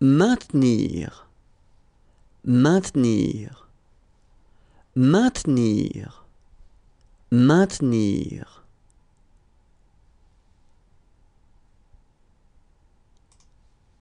maintenir, maintenir, maintenir, maintenir.